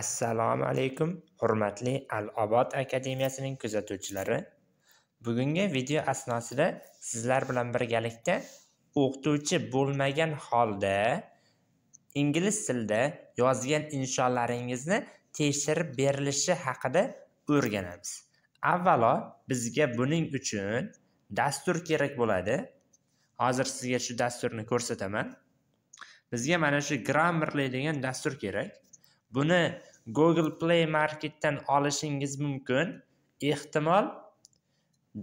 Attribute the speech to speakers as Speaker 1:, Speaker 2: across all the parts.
Speaker 1: assalomu alaykum hurmatli al obod akademiyasining kuzatuvchilari bugungi video asnosida sizlar bilan birgalikda o'qituvchi bo'lmagan holda ingliz tilida yozgan insholaringizni tekshirib berilishi haqida o'rganamiz avvalo bizga buning uchun dastur kerak bo'ladi hozir sizga shu dasturni ko'rsataman bizga mana shu grammarly degan dastur kerak Buni Google Play Marketdan olishingiz mumkin. Ehtimol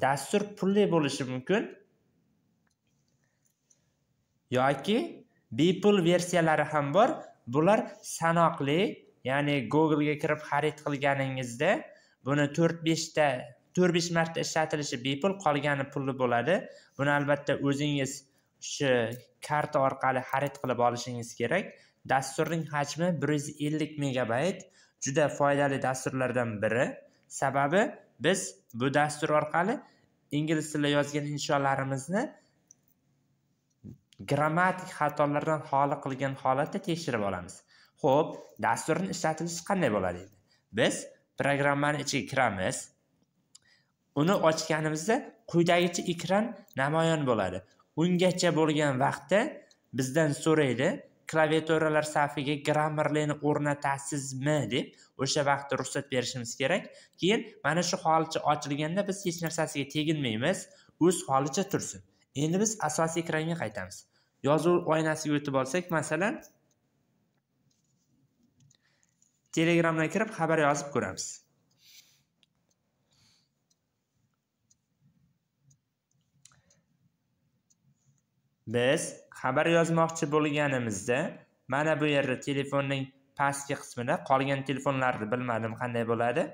Speaker 1: dastur pulli bo'lishi mumkin yoki bepul versiyalari ham bor. Bular sanoqli, ya'ni Google ga kirib xarid qilganingizda buni 4-5 ta 4-5 marta ishlatilishi bepul, qolgani pulli bo'ladi. Buni albatta o'zingiz shu karta orqali xarid qilib olishingiz kerak dasturning hajmi bir yuz ellik megabayt juda foydali dasturlardan biri sababi biz bu dastur orqali ingliz tilida yozgan insholarimizni grammatik xatolardan xoli qilgan holatda tekshirib olamiz ho'p dasturni ishlatilishi qanday bo'ladi endi biz programmani ichiga kiramiz uni ochganimizda quyidagicha ekran namoyon bo'ladi ungacha bo'lgan vaqtda bizdan so'raydi klaviaturalar safiga grammarlarni o'rnatasizmi deb o'sha vaqtda ruxsat berishimiz kerak keyin mana shu holicha ochilganda biz hech narsasiga teginmaymiz o'z holicha tursin endi biz asosiy ekranga qaytamiz yozuv oynasiga o'tib olsak masalan telegramdan kirib xabar yozib ko'ramiz Biz xabar yozmoqchi bo'lganimizda mana bu yerda telefonning pastki qismida qolgan telefonlarni bilmadim qanday bo'ladi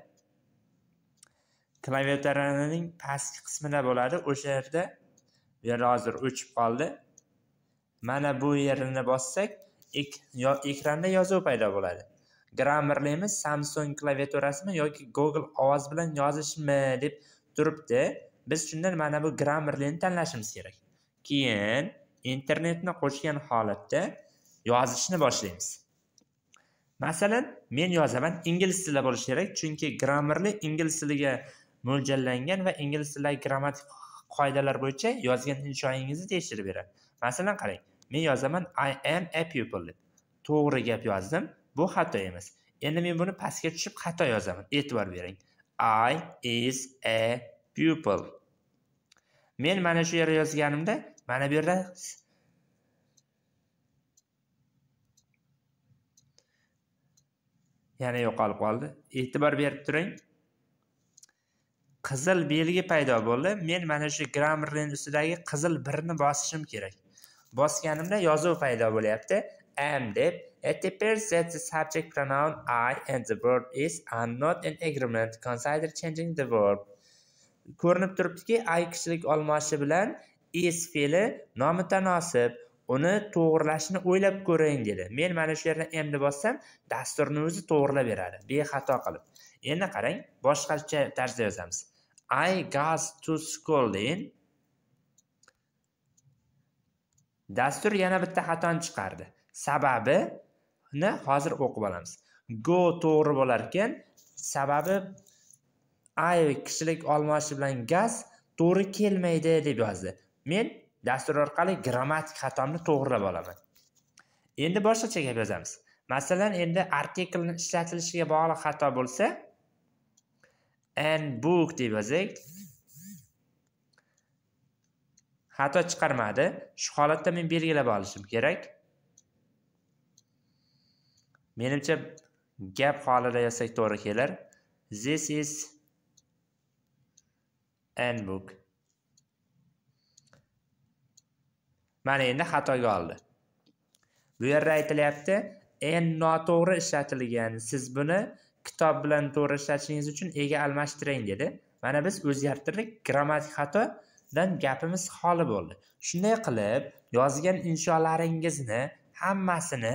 Speaker 1: klaviaturaning pastki qismida bo'ladi o'sha yerda bu yerda hozir o'chib qoldi mana bu yerini bossak ek, yo, ekranda yozuv paydo bo'ladi grammarlimi samsung klaviaturasimi yoki google ovoz bilan yozishmi deb turibdi biz shunda mana bu grammarlini tanlashimiz kerak keyin internetni qo'shgan holatda yozishni boshlaymiz masalan men yozaman ingliz tilida bo'lishi kerak chunki grammarli ingliz tiliga mo'ljallangan va ingliz tilidagi grammatik qoidalar bo'yicha yozgan inshoingizni tekshirib beradi masalan qarang men yozaman i am a pupil deb to'g'ri gap yozdim bu xato emas endi men buni pastga tushib xato yozaman e'tibor bering i is a pupil men mana shu yerda yozganimda mana bu yerda yana yo'qolib qoldi e'tibor berib turing qizil belgi paydo bo'ldi men mana shu grammarland ustidagi qizil birni bosishim kerak bosganimda yozuv paydo bo'lyapti am deb it the subject pronoun i and the verb is are not in agreement consider changing the verb ko'rinib turibdiki i kishilik olmashi bilan is fe'li nomutanosib uni to'g'irlashni o'ylab ko'ring dedi men mana shu yerda ni bossam dasturni o'zi to'g'irlab beradi bexato qilib endi qarang boshqacha tarzda yozamiz i gas to school deyin dastur yana bitta xatoni chiqardi sababini hozir o'qib olamiz go to'g'ri bo'lar ekan sababi i kishilik olmoshi bilan gaz to'g'ri kelmaydi deb yozdi men dastur orqali grammatik xatomni to'g'irlab olaman endi boshqacha gap yozamiz masalan endi artiklni ishlatilishiga bog'liq xato bo'lsa and book deb yozaylik xato chiqarmadi shu holatda men belgilab olishim kerak menimcha gap holida yozsak to'g'ri kelar this is and book mana endi xatoga oldi bu yerda aytilyapti n noto'g'ri ishlatilgan siz buni kitob bilan to'g'ri ishlatishingiz uchun ega almashtiring dedi mana biz o'zgartirdik grammatik xatodan gapimiz xoli bo'ldi shunday qilib yozgan insholaringizni hammasini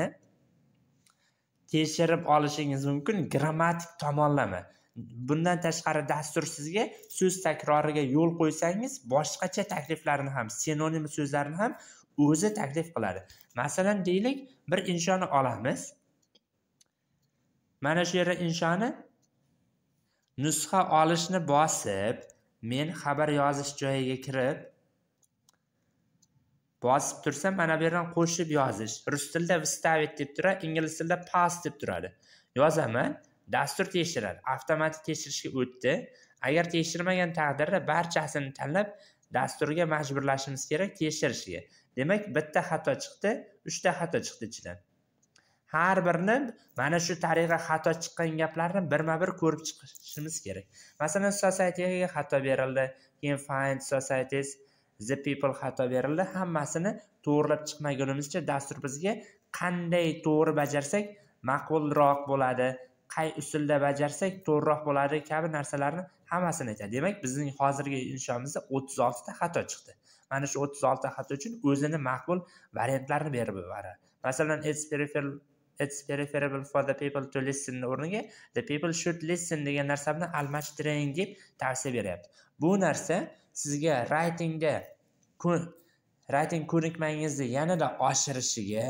Speaker 1: tekshirib olishingiz mumkin grammatik tomonlama bundan tashqari dastur sizga so'z takroriga yo'l qo'ysangiz boshqacha takliflarni ham sinonim so'zlarni ham o'zi taklif qiladi masalan deylik bir inshoni olamiz mana shu yerda inshoni nusxa olishni bosib men xabar yozish joyiga kirib bosib tursa mana bu yerdan qo'shib yozish rus tilida vstavit deb turadi ingliz tilida pass deb turadi yozaman dastur tekshiradi avtomatik tekshirishga o'tdi agar tekshirmagan taqdirda barchasini tanlab dasturga majburlashimiz kerak tekshirishga demak bitta xato chiqdi uchta xato chiqdi ichidan har birini mana shu tariqa xato chiqqan gaplarni birma bir ko'rib chiqishimiz kerak masalan societyga xato berildi keyin find societies the people xato berildi hammasini to'g'irlab chiqmagunimizcha dastur bizga qanday to'g'ri bajarsak maqbulroq bo'ladi qay usulda bajarsak to'g'riroq bo'ladi kabi narsalarni hammasini aytadi demak bizning hozirgi inshomizda o'ttiz oltita xato chiqdi mana shu o'ttiz oltita xato uchun o'zini maqbul variantlarni berib yuboradi masalan it's preferable it's for the people to listen o'rniga the people should listen degan narsa bilan almashtiring deb tavsiya beryapti bu narsa sizga raytingda rayting ko'nikmangizni yanada oshirishiga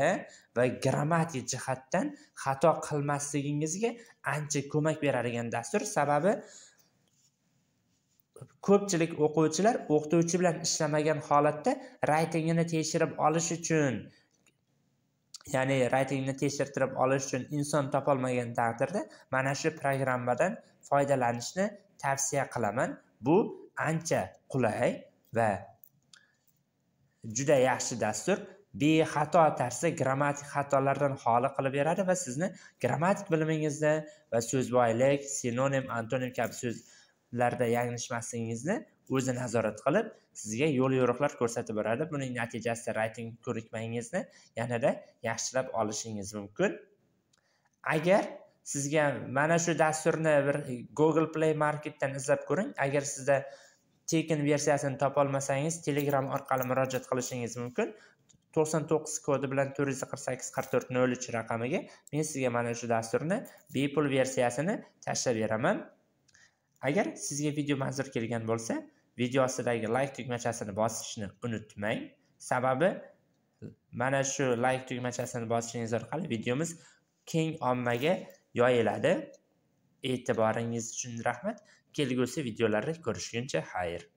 Speaker 1: va grammatik jihatdan xato qilmasligingizga ancha ko'mak beradigan dastur sababi ko'pchilik o'quvchilar o'qituvchi bilan ishlamagan holatda raytingini tekshirib olish uchun ya'ni reytingni tekshirtirib olish uchun inson topolmagan taqdirda mana shu programmadan foydalanishni tavsiya qilaman bu ancha qulay va juda yaxshi dastur bexato tarzda grammatik xatolardan xoli qilib beradi va sizni grammatik bilimingizni va so'zboylik sinonim antonim kabi so'zlarda yanglishmasligingizni o'zi nazorat qilib sizga yo'l yo'riqlar ko'rsatib boradi buning natijasida rayting ko'rikmangizni yanada yaxshilab olishingiz mumkin agar sizga mana shu dasturni bir google play marketdan izlab ko'ring agar sizda tekin versiyasini topolmasangiz telegram orqali murojaat qilishingiz mumkin to'qson to'qqiz kodi bilan to'rt yuz qirq sakkiz qirq to'rt nol uch raqamiga men sizga mana shu dasturni bepul versiyasini tashlab beraman agar sizga video manzur kelgan bo'lsa video ostidagi layk like tugmachasini bosishni unutmang sababi mana shu layk like tugmachasini bosishingiz orqali videomiz keng ommaga yoyiladi e'tiboringiz uchun rahmat kelgusi videolarda ko'rishguncha xayr